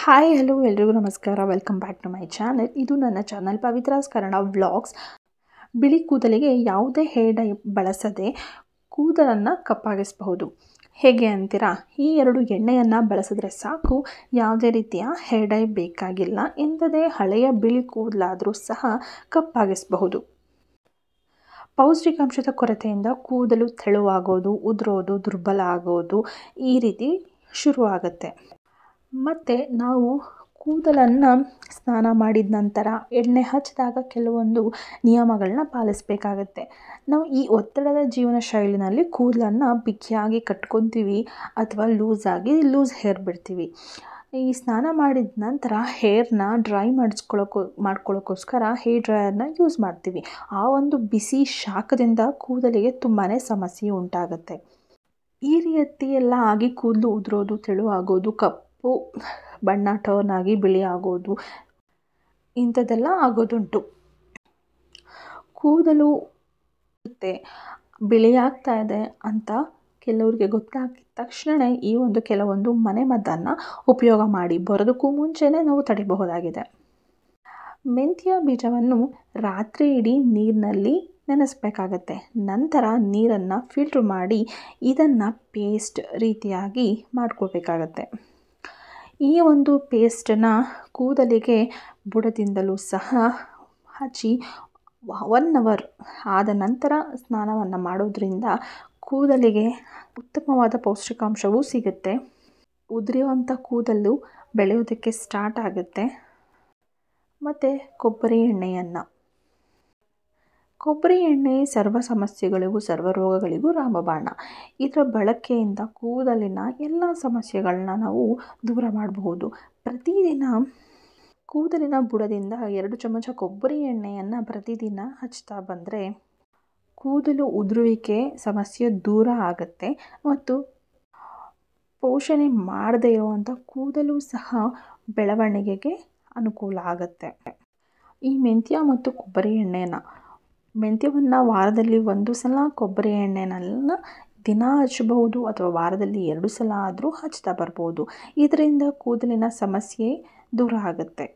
hi hello ಎಲ್ರಿಗೂ ನಮಸ್ಕಾರ welcome back to my channel ಇದು ನನ್ನ ಚಾನಲ್ ಪವಿತ್ರಾಸ್ ಕನ್ನಡ ವ್ಲಾಗ್ಸ್ ಬಿಳಿ ಕೂದಲಿಗೆ ಯಾವುದೇ ಹೇರ್ ಡೈ ಬಳಸದೆ ಕೂದಲನ್ನು ಕಪ್ಪಾಗಿಸಬಹುದು ಹೇಗೆ ಅಂತೀರಾ ಈ ಎರಡು ಎಣ್ಣೆಯನ್ನು ಬಳಸಿದ್ರೆ ಸಾಕು ಯಾವುದೇ ರೀತಿಯ ಹೇರ್ ಡೈ ಬೇಕಾಗಿಲ್ಲ ಎಂಥದೇ ಹಳೆಯ ಬಿಳಿ ಕೂದಲಾದರೂ ಸಹ ಕಪ್ಪಾಗಿಸಬಹುದು ಪೌಷ್ಟಿಕಾಂಶದ ಕೊರತೆಯಿಂದ ಕೂದಲು ತೆಳುವಾಗೋದು ಉದುರೋದು ದುರ್ಬಲ ಆಗೋದು ಈ ರೀತಿ ಶುರುವಾಗುತ್ತೆ ಮತ್ತು ನಾವು ಕೂದಲನ್ನು ಸ್ನಾನ ಮಾಡಿದ ನಂತರ ಎಣ್ಣೆ ಹಚ್ಚಿದಾಗ ಕೆಲವೊಂದು ನಿಯಮಗಳನ್ನ ಪಾಲಿಸಬೇಕಾಗತ್ತೆ ನಾವು ಈ ಒತ್ತಡದ ಜೀವನ ಶೈಲಿನಲ್ಲಿ ಕೂದಲನ್ನು ಬಿಗಿಯಾಗಿ ಕಟ್ಕೊತೀವಿ ಅಥವಾ ಲೂಸಾಗಿ ಲೂಸ್ ಹೇರ್ ಬಿಡ್ತೀವಿ ಈ ಸ್ನಾನ ಮಾಡಿದ ನಂತರ ಹೇರ್ನ ಡ್ರೈ ಮಾಡಿಸ್ಕೊಳ್ಳೋಕೋ ಮಾಡ್ಕೊಳ್ಳೋಕ್ಕೋಸ್ಕರ ಹೇರ್ ಡ್ರೈಯರ್ನ ಯೂಸ್ ಮಾಡ್ತೀವಿ ಆ ಒಂದು ಬಿಸಿ ಶಾಖದಿಂದ ಕೂದಲಿಗೆ ತುಂಬಾ ಸಮಸ್ಯೆ ಉಂಟಾಗುತ್ತೆ ಈ ರೀತಿ ಎಲ್ಲ ಆಗಿ ಕೂದಲು ಉದುರೋದು ತೆಳುವಾಗೋದು ಕಪ್ ಬಣ್ಣ ಟರ್ನ್ ಆಗಿ ಬಿಳಿ ಆಗೋದು ಇಂಥದ್ದೆಲ್ಲ ಆಗೋದುಂಟು ಕೂದಲು ಬಿಳಿ ಬಿಳಿಯಾಗ್ತಾ ಇದೆ ಅಂತ ಕೆಲವರಿಗೆ ಗೊತ್ತಾಗಿದ ತಕ್ಷಣ ಈ ಒಂದು ಕೆಲವೊಂದು ಮದ್ದನ್ನು ಉಪಯೋಗ ಮಾಡಿ ಬರೋದಕ್ಕೂ ಮುಂಚೆನೇ ನಾವು ತಡಿಬಹುದಾಗಿದೆ ಮೆಂತ್ಯ ಬೀಜವನ್ನು ರಾತ್ರಿ ಇಡೀ ನೀರಿನಲ್ಲಿ ನೆನೆಸಬೇಕಾಗತ್ತೆ ನಂತರ ನೀರನ್ನು ಫಿಲ್ಟ್ರ್ ಮಾಡಿ ಇದನ್ನು ಪೇಸ್ಟ್ ರೀತಿಯಾಗಿ ಮಾಡ್ಕೋಬೇಕಾಗತ್ತೆ ಈ ಒಂದು ಪೇಸ್ಟನ್ನು ಕೂದಲಿಗೆ ಬುಡದಿಂದಲೂ ಸಹ ಹಚ್ಚಿ ಒನ್ ಅವರ್ ಆದ ನಂತರ ಸ್ನಾನವನ್ನು ಮಾಡೋದ್ರಿಂದ ಕೂದಲಿಗೆ ಉತ್ತಮವಾದ ಪೌಷ್ಟಿಕಾಂಶವೂ ಸಿಗುತ್ತೆ ಉದುರಿಯುವಂಥ ಕೂದಲು ಬೆಳೆಯೋದಕ್ಕೆ ಸ್ಟಾರ್ಟ್ ಆಗುತ್ತೆ ಮತ್ತು ಕೊಬ್ಬರಿ ಎಣ್ಣೆಯನ್ನು ಕೊಬ್ಬರಿ ಎಣ್ಣೆ ಸರ್ವ ಸಮಸ್ಯೆಗಳಿಗೂ ಸರ್ವ ರೋಗಗಳಿಗೂ ರಾಮಬಾಣ ಇದರ ಬಳಕೆಯಿಂದ ಕೂದಲಿನ ಎಲ್ಲ ಸಮಸ್ಯೆಗಳನ್ನ ನಾವು ದೂರ ಮಾಡಬಹುದು ಪ್ರತಿದಿನ ಕೂದಲಿನ ಬುಡದಿಂದ ಎರಡು ಚಮಚ ಕೊಬ್ಬರಿ ಎಣ್ಣೆಯನ್ನು ಪ್ರತಿದಿನ ಹಚ್ತಾ ಬಂದರೆ ಕೂದಲು ಉದುರುವಿಕೆ ಸಮಸ್ಯೆ ದೂರ ಆಗುತ್ತೆ ಮತ್ತು ಪೋಷಣೆ ಮಾಡದೇ ಇರುವಂಥ ಕೂದಲು ಸಹ ಬೆಳವಣಿಗೆಗೆ ಅನುಕೂಲ ಆಗುತ್ತೆ ಈ ಮೆಂತ್ಯ ಮತ್ತು ಕೊಬ್ಬರಿ ಎಣ್ಣೆನ ಮೆಂತ್ಯವನ್ನು ವಾರದಲ್ಲಿ ಒಂದು ಸಲ ಕೊಬ್ಬರಿ ಎಣ್ಣೆನನ್ನು ದಿನ ಹಚ್ಚಬಹುದು ಅಥವಾ ವಾರದಲ್ಲಿ ಎರಡು ಸಲ ಆದರೂ ಹಚ್ತಾ ಬರ್ಬೋದು ಇದರಿಂದ ಕೂದಲಿನ ಸಮಸ್ಯೆ ದೂರ ಆಗುತ್ತೆ